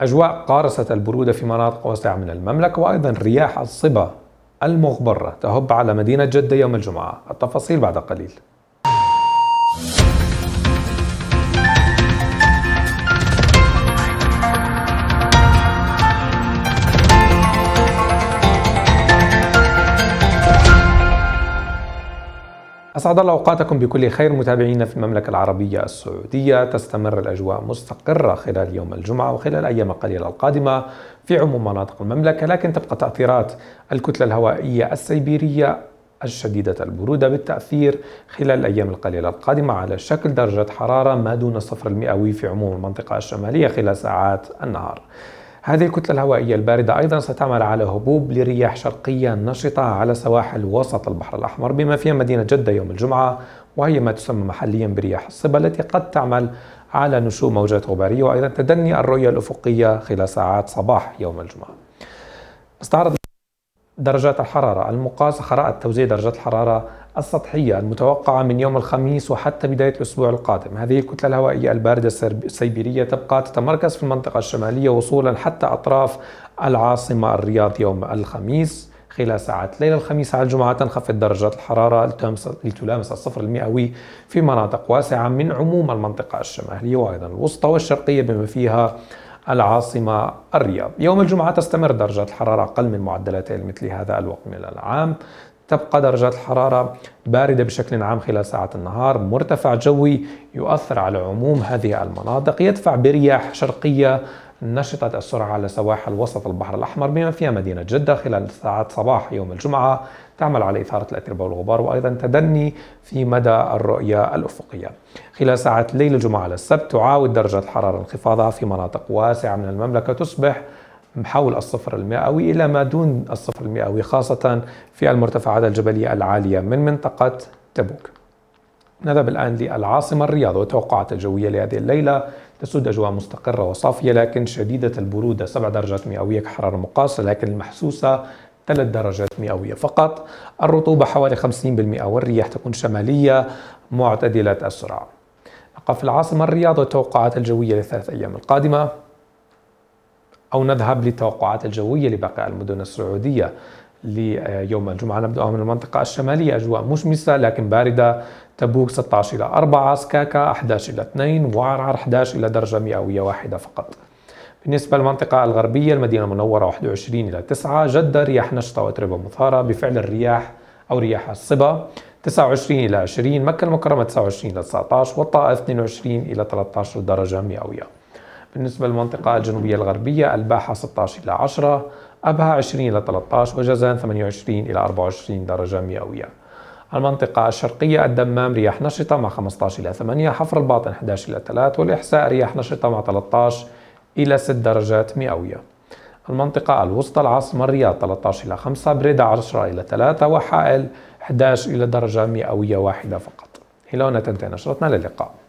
أجواء قارصة البرودة في مناطق واسعة من المملكة وأيضا رياح الصبا المغبرة تهب على مدينة جدة يوم الجمعة التفاصيل بعد قليل أسعد الله أوقاتكم بكل خير متابعينا في المملكة العربية السعودية تستمر الأجواء مستقرة خلال يوم الجمعة وخلال أيام قليلة القادمة في عموم مناطق المملكة لكن تبقى تأثيرات الكتلة الهوائية السيبيرية الشديدة البرودة بالتأثير خلال الأيام القليلة القادمة على شكل درجة حرارة ما دون صفر المئوي في عموم المنطقة الشمالية خلال ساعات النهار هذه الكتلة الهوائية الباردة أيضا ستعمل على هبوب لرياح شرقية نشطة على سواحل وسط البحر الأحمر بما فيها مدينة جدة يوم الجمعة وهي ما تسمى محليا برياح الصبا التي قد تعمل على نشوء موجات غبارية وأيضا تدني الرؤية الأفقية خلال ساعات صباح يوم الجمعة استعرض درجات الحرارة المقاسة خرائط توزيع درجات الحرارة السطحية المتوقعة من يوم الخميس وحتى بداية الأسبوع القادم هذه الكتلة الهوائية الباردة السيبيرية تبقى تتمركز في المنطقة الشمالية وصولا حتى أطراف العاصمة الرياض يوم الخميس خلال ساعات ليلة الخميس على الجمعة تنخفض درجات الحرارة لتلامس الصفر المئوي في مناطق واسعة من عموم المنطقة الشمالية وأيضا الوسطى والشرقية بما فيها العاصمة الرياض يوم الجمعة تستمر درجات الحرارة أقل من معدلاتها مثل هذا الوقت من العام تبقى درجات الحرارة باردة بشكل عام خلال ساعات النهار مرتفع جوي يؤثر على عموم هذه المناطق يدفع برياح شرقية نشطت السرعة على سواحل وسط البحر الأحمر بما فيها مدينة جدة خلال ساعات صباح يوم الجمعة تعمل على إثارة الأتربة والغبار وأيضا تدني في مدى الرؤية الأفقية خلال ساعات ليل الجمعة على السبت تعاود درجة الحرارة انخفاضها في مناطق واسعة من المملكة تصبح محاول الصفر المئوي إلى ما دون الصفر المئوي خاصة في المرتفعات الجبلية العالية من منطقة تبوك نذهب الآن للعاصمة الرياض والتوقعات الجوية لهذه الليلة تسود أجواء مستقرة وصافية لكن شديدة البرودة 7 درجات مئوية كحرارة مقاصة لكن المحسوسة 3 درجات مئوية فقط الرطوبة حوالي 50% والرياح تكون شمالية معتدلة السرعة نقف العاصمة الرياض والتوقعات الجوية لثلاث أيام القادمة أو نذهب للتوقعات الجوية لبقاء المدن السعودية ليوم الجمعة نبدأها من المنطقة الشمالية أجواء مشمسة لكن باردة تبوك 16 إلى 4 سكاكا 11 إلى 2 وعرعر 11 إلى درجة مئوية واحدة فقط بالنسبة للمنطقة الغربية المدينة المنورة 21 إلى 9 جدة رياح نشطة وتربة مثارة بفعل الرياح أو رياح الصبا 29 إلى 20 مكة المكرمة 29 إلى 19 والطائف 22 إلى 13 درجة مئوية بالنسبة للمنطقة الجنوبية الغربية الباحة 16 إلى 10 أبها 20 إلى 13 وجازان 28 إلى 24 درجة مئوية المنطقة الشرقية الدمام رياح نشطة مع 15 إلى 8 حفر الباطن 11 إلى 3 والإحساء رياح نشطة مع 13 إلى 6 درجات مئوية المنطقة الوسطى العاصمة الرياض 13 إلى 5 بريدة 10 إلى 3 وحائل 11 إلى درجة مئوية واحدة فقط إلى هنا تنتهي نشرتنا للقاء